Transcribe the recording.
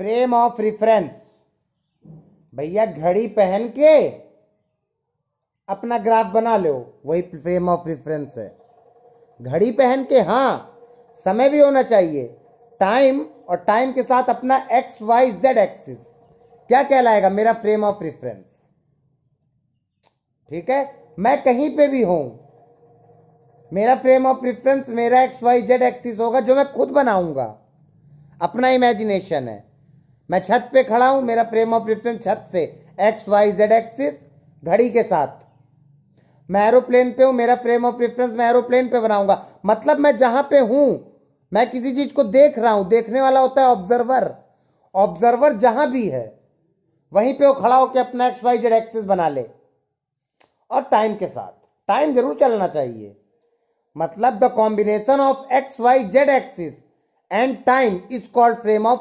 frame of reference भैया घड़ी पहन के अपना ग्राफ बना लो वही फ्रेम ऑफ रेफरेंस है घड़ी पहन के हाँ समय भी होना चाहिए टाइम और टाइम के साथ अपना एक्स वाई जेड एक्सिस क्या कहलाएगा मेरा फ्रेम ऑफ रेफरेंस ठीक है मैं कहीं पे भी हूं मेरा फ्रेम ऑफ रेफरेंस मेरा एक्स वाई जेड एक्सिस होगा जो मैं खुद बनाऊंगा अपना इमेजिनेशन है मैं छत पे खड़ा हूं मेरा फ्रेम ऑफ रेफरेंस छत से एक्स वाई जेड एक्सिस घड़ी के साथ मैं एरोप्लेन पे हूं मेरा फ्रेम ऑफ रेफरेंस मैं एरोप्लेन पे बनाऊंगा मतलब मैं जहां पे हूं मैं किसी चीज को देख रहा हूं देखने वाला होता है ऑब्जर्वर ऑब्जर्वर जहां भी है वहीं पे वो खड़ा होकर अपना एक्स वाई जेड एक्सिस बना ले और टाइम के साथ टाइम जरूर चलना चाहिए मतलब the combination of X Y Z axis and time is called frame of